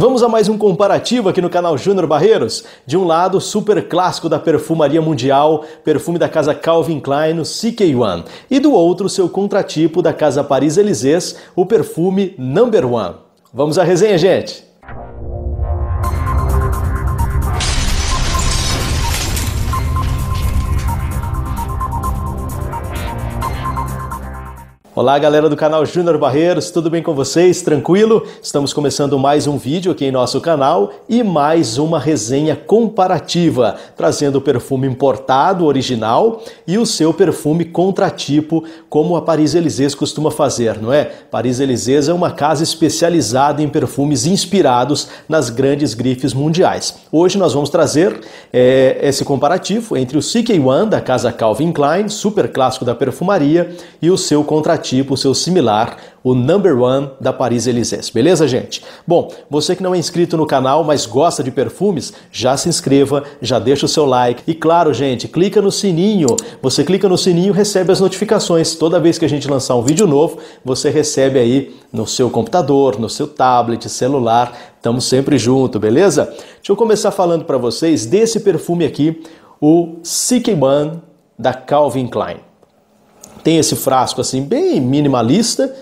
Vamos a mais um comparativo aqui no canal Júnior Barreiros. De um lado, super clássico da perfumaria mundial, perfume da casa Calvin Klein, o CK1, e do outro, seu contratipo da casa Paris Elysées, o perfume Number One. Vamos à resenha, gente. Olá, galera do canal Júnior Barreiros, tudo bem com vocês? Tranquilo? Estamos começando mais um vídeo aqui em nosso canal e mais uma resenha comparativa, trazendo o perfume importado, original, e o seu perfume contratipo, como a Paris Élysées costuma fazer, não é? Paris Élysées é uma casa especializada em perfumes inspirados nas grandes grifes mundiais. Hoje nós vamos trazer é, esse comparativo entre o CK1 da casa Calvin Klein, super clássico da perfumaria, e o seu contratipo tipo, seu similar, o number one da Paris Elysée, Beleza, gente? Bom, você que não é inscrito no canal, mas gosta de perfumes, já se inscreva, já deixa o seu like. E claro, gente, clica no sininho. Você clica no sininho, recebe as notificações. Toda vez que a gente lançar um vídeo novo, você recebe aí no seu computador, no seu tablet, celular. Estamos sempre junto, beleza? Deixa eu começar falando para vocês desse perfume aqui, o Seeking One da Calvin Klein tem esse frasco assim bem minimalista.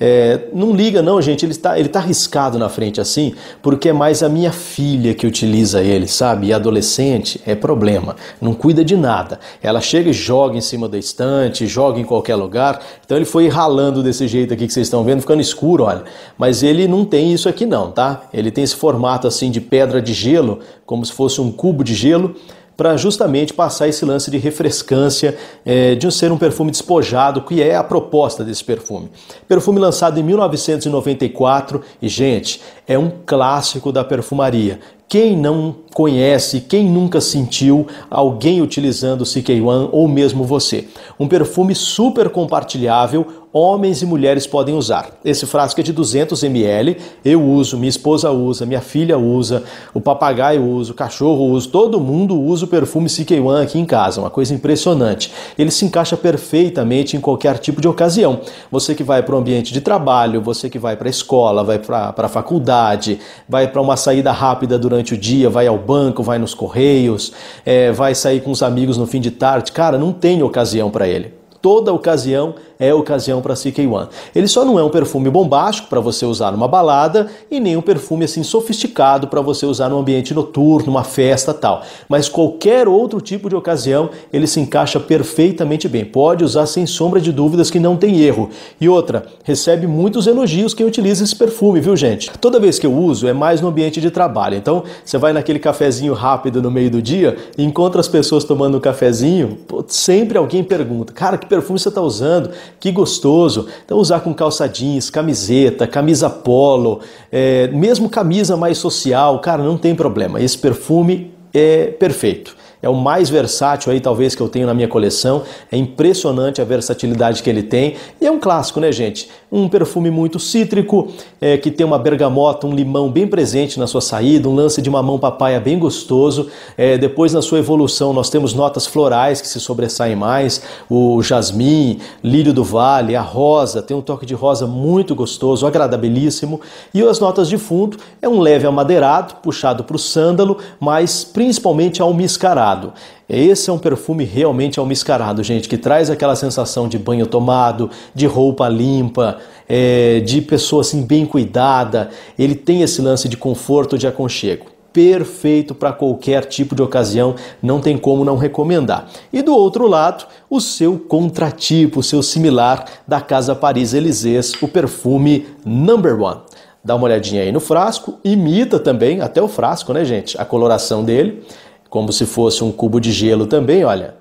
É, não liga não, gente, ele está ele tá riscado na frente assim, porque é mais a minha filha que utiliza ele, sabe? E adolescente é problema, não cuida de nada. Ela chega e joga em cima da estante, joga em qualquer lugar. Então ele foi ralando desse jeito aqui que vocês estão vendo, ficando escuro, olha. Mas ele não tem isso aqui não, tá? Ele tem esse formato assim de pedra de gelo, como se fosse um cubo de gelo, para justamente passar esse lance de refrescância, é, de ser um perfume despojado, que é a proposta desse perfume. Perfume lançado em 1994 e, gente, é um clássico da perfumaria. Quem não conhece, quem nunca sentiu alguém utilizando o CK1 ou mesmo você? Um perfume super compartilhável, homens e mulheres podem usar. Esse frasco é de 200 ml, eu uso, minha esposa usa, minha filha usa, o papagaio usa, o cachorro usa, todo mundo usa o perfume CK1 aqui em casa, uma coisa impressionante. Ele se encaixa perfeitamente em qualquer tipo de ocasião. Você que vai para o ambiente de trabalho, você que vai para a escola, vai para a faculdade, vai para uma saída rápida durante o dia, vai ao banco, vai nos correios, é, vai sair com os amigos no fim de tarde. Cara, não tem ocasião para ele. Toda ocasião é ocasião para CK1. Ele só não é um perfume bombástico para você usar numa balada e nem um perfume assim sofisticado para você usar num ambiente noturno, uma festa tal. Mas qualquer outro tipo de ocasião ele se encaixa perfeitamente bem. Pode usar sem sombra de dúvidas que não tem erro. E outra, recebe muitos elogios quem utiliza esse perfume, viu gente? Toda vez que eu uso é mais no ambiente de trabalho. Então você vai naquele cafezinho rápido no meio do dia, encontra as pessoas tomando um cafezinho, sempre alguém pergunta, cara, que perfume você está usando? que gostoso. Então usar com calça jeans, camiseta, camisa polo, é, mesmo camisa mais social, cara, não tem problema. Esse perfume é perfeito é o mais versátil aí talvez que eu tenho na minha coleção. É impressionante a versatilidade que ele tem e é um clássico, né, gente? Um perfume muito cítrico, é, que tem uma bergamota, um limão bem presente na sua saída, um lance de mamão papaya bem gostoso. É, depois na sua evolução nós temos notas florais que se sobressaem mais, o jasmim, lírio do vale, a rosa, tem um toque de rosa muito gostoso, agradabilíssimo. E as notas de fundo é um leve amadeirado, puxado para o sândalo, mas principalmente miscará almiscarado. Esse é um perfume realmente almiscarado, é gente, que traz aquela sensação de banho tomado, de roupa limpa, é, de pessoa assim bem cuidada. Ele tem esse lance de conforto, de aconchego perfeito para qualquer tipo de ocasião, não tem como não recomendar. E do outro lado, o seu contratipo, o seu similar da Casa Paris Élysées, o perfume Number One. Dá uma olhadinha aí no frasco, imita também, até o frasco, né, gente? A coloração dele como se fosse um cubo de gelo também, olha.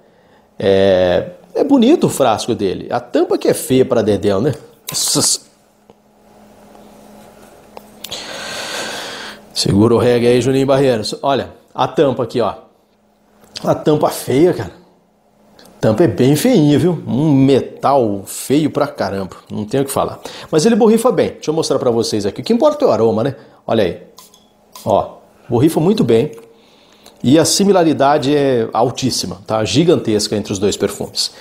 É, é bonito o frasco dele. A tampa que é feia para Dedéu, né? Segura o reggae aí, Juninho Barreiros. Olha, a tampa aqui, ó. A tampa feia, cara. tampa é bem feinha, viu? Um metal feio pra caramba. Não tenho o que falar. Mas ele borrifa bem. Deixa eu mostrar pra vocês aqui. O que importa é o aroma, né? Olha aí. Ó, borrifa muito bem. E a similaridade é altíssima, tá? gigantesca entre os dois perfumes.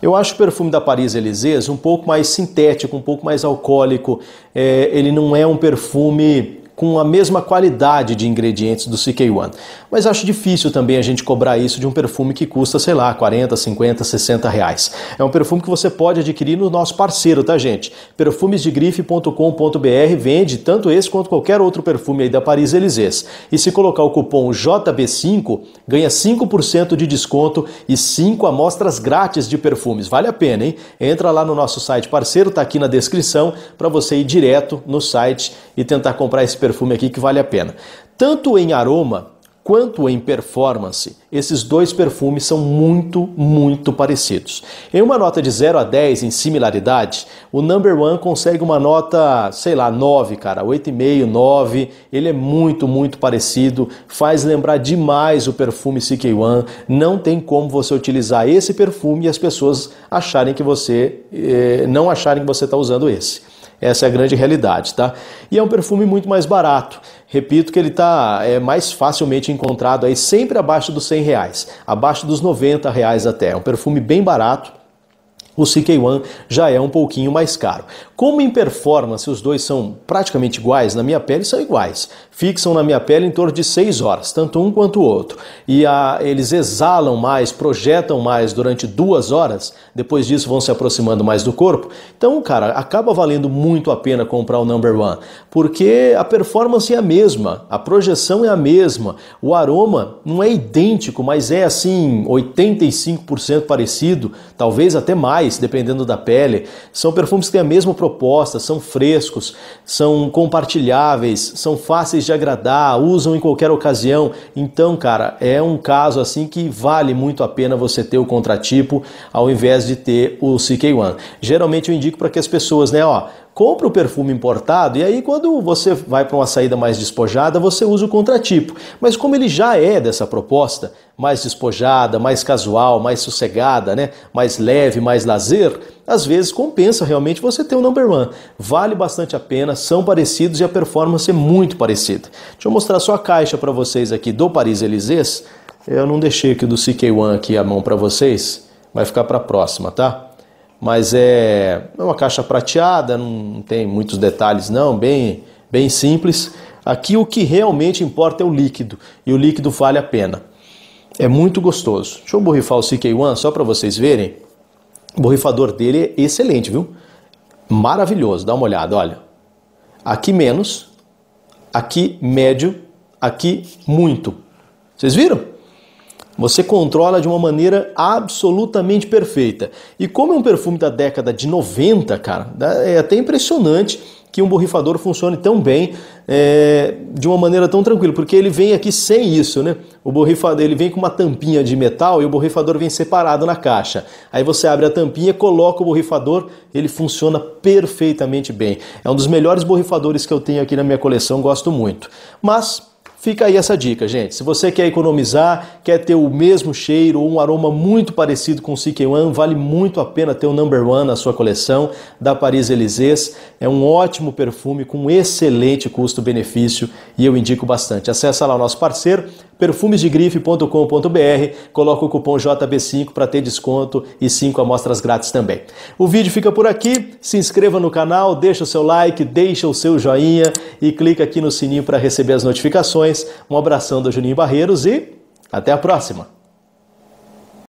Eu acho o perfume da Paris Élysées um pouco mais sintético, um pouco mais alcoólico. É, ele não é um perfume com a mesma qualidade de ingredientes do CK1. Mas acho difícil também a gente cobrar isso de um perfume que custa, sei lá, 40, 50, 60 reais. É um perfume que você pode adquirir no nosso parceiro, tá, gente? perfumesdegrife.com.br vende tanto esse quanto qualquer outro perfume aí da Paris Elysées. E se colocar o cupom JB5, ganha 5% de desconto e 5 amostras grátis de perfumes. Vale a pena, hein? Entra lá no nosso site parceiro, tá aqui na descrição, para você ir direto no site e tentar comprar esse perfume aqui que vale a pena. Tanto em aroma Quanto em performance, esses dois perfumes são muito, muito parecidos. Em uma nota de 0 a 10 em similaridade, o Number One consegue uma nota, sei lá, 9, cara, 8,5, 9. Ele é muito, muito parecido, faz lembrar demais o perfume CK1. Não tem como você utilizar esse perfume e as pessoas acharem que você, eh, não acharem que você está usando esse. Essa é a grande realidade, tá? E é um perfume muito mais barato. Repito que ele está é, mais facilmente encontrado aí sempre abaixo dos 100 reais, abaixo dos 90 reais até. É um perfume bem barato, o CK1 já é um pouquinho mais caro. Como em performance os dois são praticamente iguais, na minha pele são iguais. Fixam na minha pele em torno de 6 horas, tanto um quanto o outro. E a, ah, eles exalam mais, projetam mais durante duas horas, depois disso vão se aproximando mais do corpo. Então, cara, acaba valendo muito a pena comprar o Number One, porque a performance é a mesma, a projeção é a mesma, o aroma não é idêntico, mas é assim, 85% parecido, talvez até mais mais, dependendo da pele. São perfumes que têm a mesma proposta, são frescos, são compartilháveis, são fáceis de agradar, usam em qualquer ocasião. Então, cara, é um caso assim que vale muito a pena você ter o contratipo ao invés de ter o CK1. Geralmente eu indico para que as pessoas, né, ó, compra o perfume importado e aí quando você vai para uma saída mais despojada, você usa o contratipo. Mas como ele já é dessa proposta, mais despojada, mais casual, mais sossegada, né? mais leve, mais lazer, às vezes compensa realmente você ter o um number one. Vale bastante a pena, são parecidos e a performance é muito parecida. Deixa eu mostrar só a caixa para vocês aqui do Paris Elysées. Eu não deixei aqui do CK1 aqui a mão para vocês, vai ficar para a próxima, tá? mas é, é uma caixa prateada, não tem muitos detalhes não, bem, bem simples. Aqui o que realmente importa é o líquido, e o líquido vale a pena. É muito gostoso. Deixa eu borrifar o CK1 só para vocês verem. O borrifador dele é excelente, viu? Maravilhoso, dá uma olhada, olha. Aqui menos, aqui médio, aqui muito. Vocês viram? Você controla de uma maneira absolutamente perfeita. E como é um perfume da década de 90, cara, é até impressionante que um borrifador funcione tão bem é, de uma maneira tão tranquila, porque ele vem aqui sem isso, né? O borrifador ele vem com uma tampinha de metal e o borrifador vem separado na caixa. Aí você abre a tampinha, coloca o borrifador, ele funciona perfeitamente bem. É um dos melhores borrifadores que eu tenho aqui na minha coleção, gosto muito. Mas Fica aí essa dica, gente. Se você quer economizar, quer ter o mesmo cheiro ou um aroma muito parecido com o One, vale muito a pena ter o Number One na sua coleção da Paris Elysées. É um ótimo perfume com excelente custo-benefício e eu indico bastante. Acesse lá o nosso parceiro perfumesdegrife.com.br, coloca o cupom JB5 para ter desconto e 5 amostras grátis também. O vídeo fica por aqui, se inscreva no canal, deixa o seu like, deixa o seu joinha e clica aqui no sininho para receber as notificações. Um abração do Juninho Barreiros e até a próxima!